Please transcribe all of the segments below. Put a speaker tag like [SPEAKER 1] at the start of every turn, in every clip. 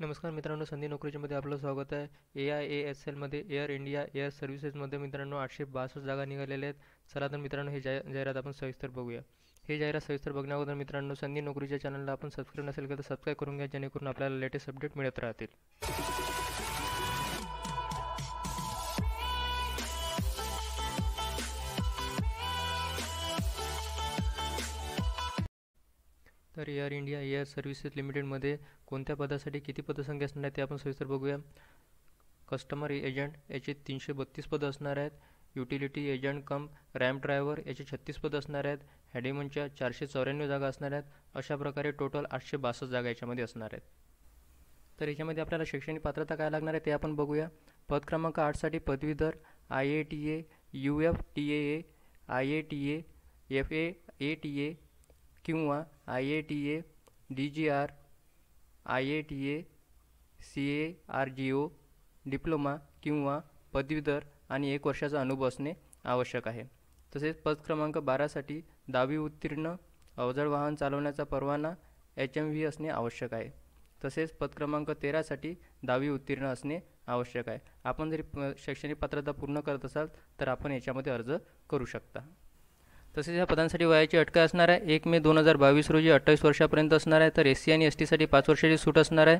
[SPEAKER 1] नमस्कार मित्रांनो संधी नोकरीच्यामध्ये आपलं स्वागत आहे ए आय ए एस एलमध्ये एअर इंडिया एअर सर्व्हिसेसमध्ये मित्रांनो आठशे बासष्ट जागा निघालेल्या आहेत चला तर मित्रांनो हे जा जाहिरात आपण सविस्तर बघूया हे जाहिरात सविस्तर बघण्याअगोदर मित्रांनो संधी नोकरीच्या चॅनलला आपण सबस्क्राईब नसेल तर सबस्क्राईब करून घ्या जेणेकरून आपल्याला लेटेस्ट अपडेट मिळत राहतील तर एअर इंडिया एअर सर्व्हिसेस लिमिटेडमध्ये कोणत्या पदासाठी किती पदसंख्या असणार आहे ते आपण सविस्तर बघूया कस्टमर एजंट याचे तीनशे बत्तीस पदं असणार आहेत utility agent cum ramp driver याचे छत्तीस पदं असणार आहेत हॅडेमनच्या चारशे चौऱ्याण्णव जागा असणार आहेत अशा प्रकारे टोटल आठशे बासष्ट जागा याच्यामध्ये असणार आहेत तर याच्यामध्ये आपल्याला शैक्षणिक पात्रता काय लागणार आहे ते आपण बघूया पद क्रमांक आठसाठी पदवीधर I A T A U F T A I A T A F A A T A किंवा I A T A D G R I A T A C A R G O diploma किंवा पदवीधर आणि एक वर्षाचा अनुभव असणे आवश्यक आहे तसेच पद क्रमांक बारासाठी दहावी उत्तीर्ण अवजड वाहन चालवण्याचा परवाना एच एम व्ही असणे आवश्यक आहे तसेच पद क्रमांक तेरासाठी दहावी उत्तीर्ण असणे आवश्यक आहे आपण जरी शैक्षणिक पात्रता पूर्ण करत असाल तर आपण याच्यामध्ये अर्ज करू शकता तसे या पदांसाठी वयाची अटका आना है एक मे दोन हजार बावीस रोजी अट्ठाईस वर्षापर्यंत है तो एस सी आणि एस टीसाठी वर्षा की सूट आना है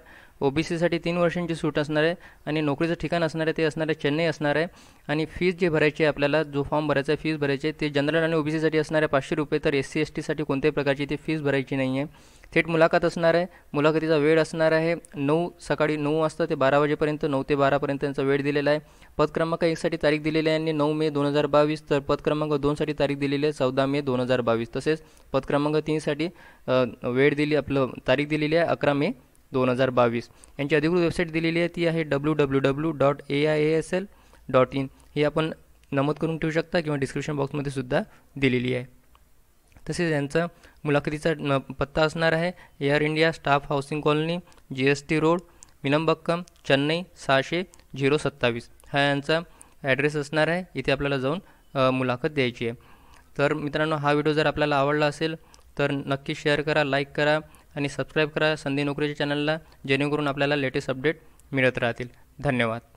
[SPEAKER 1] ओबीसी तीन वर्षांची सूट आना है आणि नोकरीचं ठिकाण असणार आहे ते असणार आहे चेन्नई असणार है आणि फीज जे भरायची आहे जो फॉर्म भरायचा फीस फीज भरायची जनरल और ओबीसी असणार रुपये तो एस सी एस टीसाठी कोणत्याही प्रकार की फीस भराय नहीं है थेट मुलाखत असणार आहे मुलाखतीचा वेळ असणार आहे नऊ सकाळी नऊ वाजता ते बारा वाजेपर्यंत नऊ ते बारापर्यंत त्यांचा वेळ दिलेला आहे पद क्रमांक एकसाठी तारीख दिलेली आहे आणि नऊ मे दोन हजार बावीस तर पद क्रमांक दोनसाठी तारीख दिलेली आहे चौदा मे दोन हजार बावीस तसेच पद क्रमांक तीनसाठी वेळ दिली आपलं तारीख दिलेली आहे अकरा मे दोन हजार बावीस यांची अधिकृत वेबसाईट दिलेली आहे ती आहे W W W dot A I A S L dot in हे आपण नमूद करून ठेवू शकता किंवा डिस्क्रिप्शन बॉक्समध्ये सुद्धा दिलेली आहे तसेच यांचा मुलाखतीचा पत्ता है air India staff housing colony G S T road विलंबक्कम चेन्नई सहाशे जीरो सत्तावीस हाँ ऐड्रेस है इतने अपने जाऊन मुलाखत द्यायची है तो मित्रांनो हा वीडियो जर आप आवडला तो नक्की शेयर करा लाइक करा और सब्सक्राइब करा संधि नौकरी चैनल में जेनेकर अपने लेटेस्ट अपडेट मिलत राहतील धन्यवाद